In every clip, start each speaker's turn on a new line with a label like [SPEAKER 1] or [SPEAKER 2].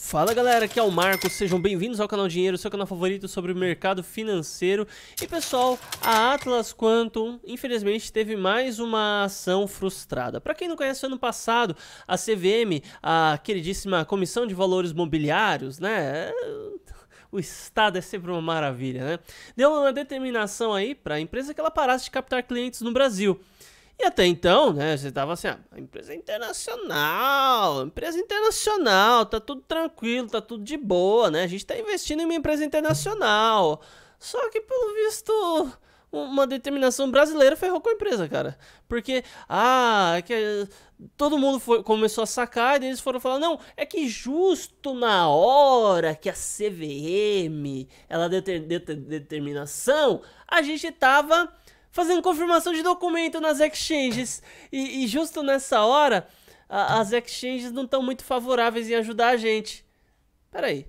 [SPEAKER 1] Fala galera, aqui é o Marcos, sejam bem-vindos ao canal Dinheiro, seu canal favorito sobre o mercado financeiro. E pessoal, a Atlas Quantum infelizmente teve mais uma ação frustrada. Para quem não conhece, ano passado a CVM, a queridíssima Comissão de Valores Mobiliários, né? o Estado é sempre uma maravilha, né? Deu uma determinação aí para a empresa que ela parasse de captar clientes no Brasil. E até então, né, você estava assim, ah, empresa internacional, empresa internacional, tá tudo tranquilo, tá tudo de boa, né? A gente está investindo em uma empresa internacional. Só que pelo visto uma determinação brasileira ferrou com a empresa, cara. Porque, ah, é que todo mundo foi, começou a sacar e eles foram falar, não, é que justo na hora que a CVM, ela deu determinação, a gente tava fazendo confirmação de documento nas exchanges. E, e justo nessa hora, a, as exchanges não estão muito favoráveis em ajudar a gente. Peraí.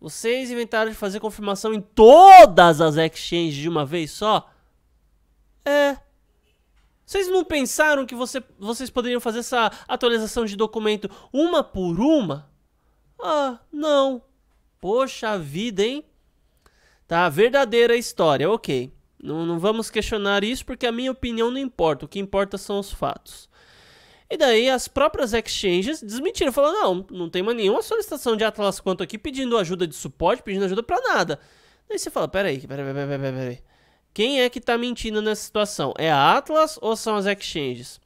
[SPEAKER 1] Vocês inventaram de fazer confirmação em todas as exchanges de uma vez só? É. Vocês não pensaram que você, vocês poderiam fazer essa atualização de documento uma por uma? Ah, não. Poxa vida, hein? Tá, verdadeira história, ok. Não, não vamos questionar isso porque a minha opinião não importa. O que importa são os fatos. E daí as próprias exchanges desmentiram, Falaram: não, não tem mais nenhuma solicitação de Atlas quanto aqui pedindo ajuda de suporte, pedindo ajuda para nada. Daí você fala: peraí, peraí, peraí, peraí, peraí. Quem é que tá mentindo nessa situação? É a Atlas ou são as exchanges?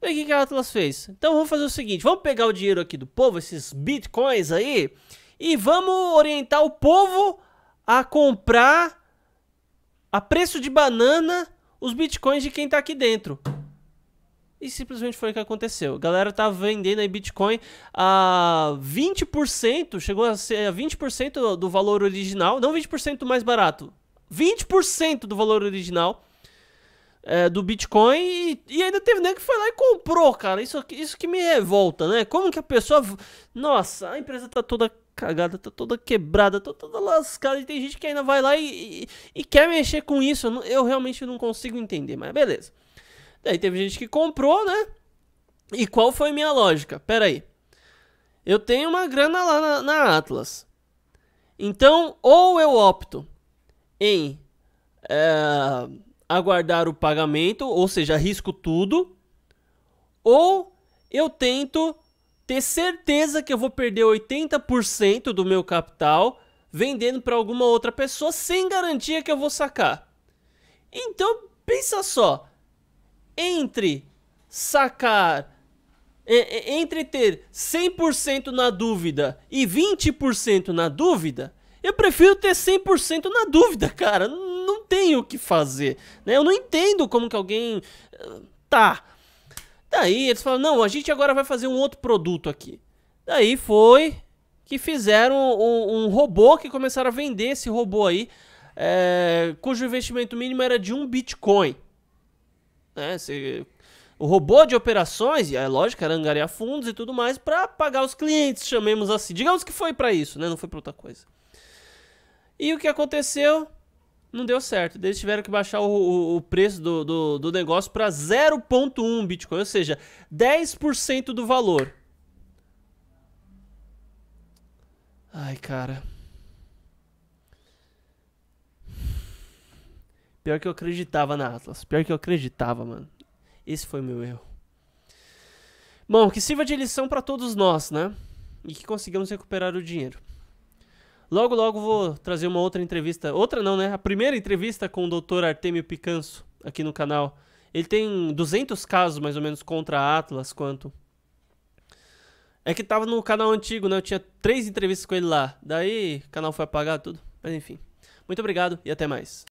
[SPEAKER 1] Daí o que, que a Atlas fez? Então vamos fazer o seguinte: vamos pegar o dinheiro aqui do povo, esses bitcoins aí, e vamos orientar o povo a comprar a preço de banana os bitcoins de quem está aqui dentro. E simplesmente foi o que aconteceu. A galera tá vendendo aí Bitcoin a 20%, chegou a ser a 20% do valor original, não 20% mais barato, 20% do valor original é, do Bitcoin e, e ainda teve nem que foi lá e comprou, cara. Isso, isso que me revolta, né? Como que a pessoa. Nossa, a empresa tá toda cagada, tá toda quebrada, tá toda lascada. E tem gente que ainda vai lá e, e, e quer mexer com isso. Eu, eu realmente não consigo entender, mas beleza. Daí teve gente que comprou, né? E qual foi minha lógica? Pera aí. Eu tenho uma grana lá na, na Atlas. Então, ou eu opto em é, aguardar o pagamento, ou seja, risco tudo, ou eu tento ter certeza que eu vou perder 80% do meu capital vendendo para alguma outra pessoa sem garantia que eu vou sacar. Então, pensa só. Entre sacar entre ter 100% na dúvida e 20% na dúvida, eu prefiro ter 100% na dúvida, cara. Não tenho o que fazer. Né? Eu não entendo como que alguém. Ah, tá, Daí eles falaram, não, a gente agora vai fazer um outro produto aqui. Daí foi que fizeram um, um robô que começaram a vender esse robô aí, é, cujo investimento mínimo era de um Bitcoin. Né? Você o robô de operações, e é lógico, era angariar fundos e tudo mais para pagar os clientes, chamemos assim. Digamos que foi para isso, né? Não foi para outra coisa. E o que aconteceu? não deu certo. Eles tiveram que baixar o, o, o preço do, do, do negócio para 0,1 Bitcoin, ou seja, 10% do valor. Ai, cara. Pior que eu acreditava na Atlas. Pior que eu acreditava, mano. Esse foi meu erro. Bom, que sirva de lição para todos nós, né? E que consigamos recuperar o dinheiro. Logo, logo vou trazer uma outra entrevista. Outra não, né? A primeira entrevista com o Dr. Artemio Picanso aqui no canal. Ele tem 200 casos, mais ou menos, contra a Atlas, quanto. É que tava no canal antigo, né? Eu tinha três entrevistas com ele lá. Daí, o canal foi apagado, tudo. Mas enfim. Muito obrigado e até mais.